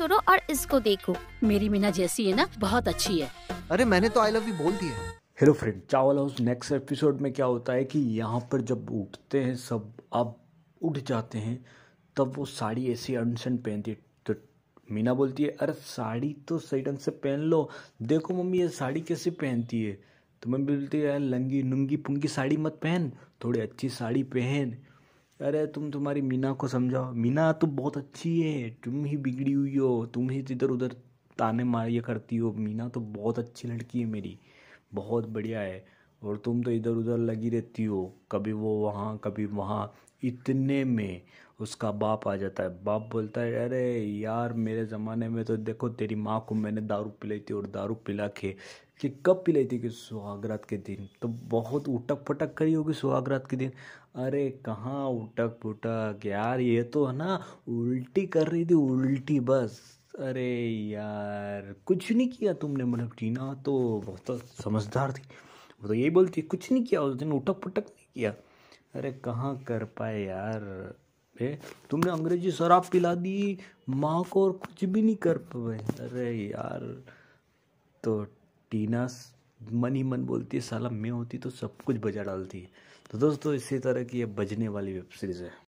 करो और इसको देखो मेरी मीना जैसी है ना बहुत अच्छी है अरे मैंने तो आई लव यू बोल दिया हेलो फ्रेंड चावल हाउस नेक्स्ट एपिसोड में क्या होता है कि यहाँ पर जब उठते हैं सब अब उठ जाते हैं तब वो साड़ी ऐसी अनशन पहनती तो मीना बोलती है अरे साड़ी तो सही ढंग से पहन लो देखो मम्मी ये साड़ी कैसे पहनती है तो मम्मी बोलती है लंगी नुंगी पुंगी साड़ी मत पहन थोड़ी अच्छी साड़ी पहन अरे तुम तुम्हारी मीना को समझाओ मीना तो बहुत अच्छी है तुम ही बिगड़ी हुई हो तुम ही तो इधर उधर ताने मार करती हो मीना तो बहुत अच्छी लड़की है मेरी बहुत बढ़िया है और तुम तो इधर उधर लगी रहती हो कभी वो वहाँ कभी वहाँ इतने में उसका बाप आ जाता है बाप बोलता है अरे यार मेरे ज़माने में तो देखो तेरी माँ को मैंने दारू पिलाई थी और दारू पिला के कि कब पिलाई थी कि सुहागरात के दिन तो बहुत उटक पटक करी होगी सुहागरात के दिन अरे कहाँ उटक पुटक यार ये तो है ना उल्टी कर रही थी उल्टी बस अरे यार कुछ नहीं किया तुमने मतलब टीना तो बहुत समझदार थी वो तो यही बोलती कुछ नहीं किया उस दिन उठक पटक नहीं किया अरे कहाँ कर पाए यार ए, तुमने अंग्रेजी शराब पिला दी माँ को और कुछ भी नहीं कर पाए अरे यार तो टीना मन ही मन बोलती है साला मैं होती तो सब कुछ बजा डालती तो दोस्तों इसी तरह की ये बजने वाली वेब सीरीज़ है